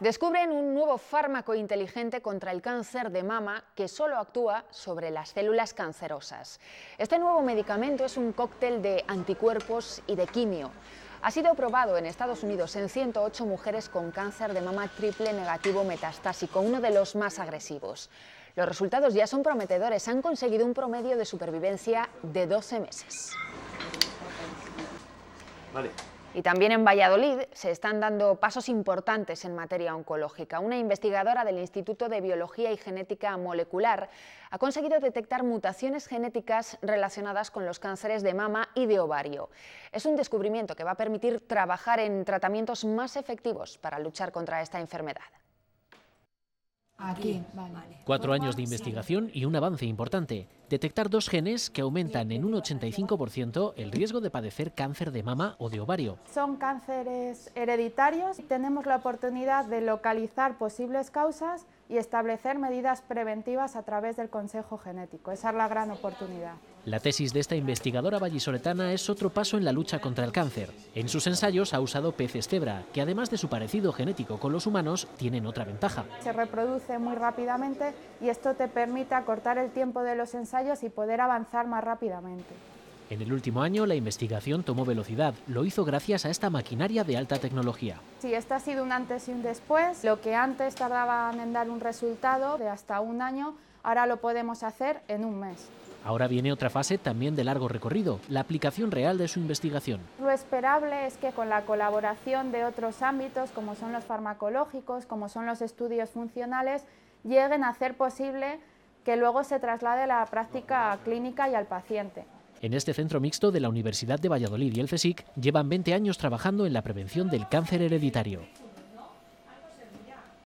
Descubren un nuevo fármaco inteligente contra el cáncer de mama que solo actúa sobre las células cancerosas. Este nuevo medicamento es un cóctel de anticuerpos y de quimio. Ha sido probado en Estados Unidos en 108 mujeres con cáncer de mama triple negativo metastásico, uno de los más agresivos. Los resultados ya son prometedores, han conseguido un promedio de supervivencia de 12 meses. Vale. Y también en Valladolid se están dando pasos importantes en materia oncológica. Una investigadora del Instituto de Biología y Genética Molecular ha conseguido detectar mutaciones genéticas relacionadas con los cánceres de mama y de ovario. Es un descubrimiento que va a permitir trabajar en tratamientos más efectivos para luchar contra esta enfermedad. Aquí, Cuatro años de investigación y un avance importante. Detectar dos genes que aumentan en un 85% el riesgo de padecer cáncer de mama o de ovario. Son cánceres hereditarios y tenemos la oportunidad de localizar posibles causas y establecer medidas preventivas a través del Consejo Genético. Esa es la gran oportunidad. La tesis de esta investigadora vallisoletana es otro paso en la lucha contra el cáncer. En sus ensayos ha usado peces cebra, que además de su parecido genético con los humanos, tienen otra ventaja. Se reproduce muy rápidamente y esto te permite acortar el tiempo de los ensayos y poder avanzar más rápidamente. En el último año, la investigación tomó velocidad. Lo hizo gracias a esta maquinaria de alta tecnología. Sí, esto ha sido un antes y un después. Lo que antes tardaba en dar un resultado de hasta un año, ahora lo podemos hacer en un mes. Ahora viene otra fase también de largo recorrido, la aplicación real de su investigación. Lo esperable es que con la colaboración de otros ámbitos, como son los farmacológicos, como son los estudios funcionales, lleguen a hacer posible que luego se traslade la práctica clínica y al paciente. En este centro mixto de la Universidad de Valladolid y el CSIC llevan 20 años trabajando en la prevención del cáncer hereditario.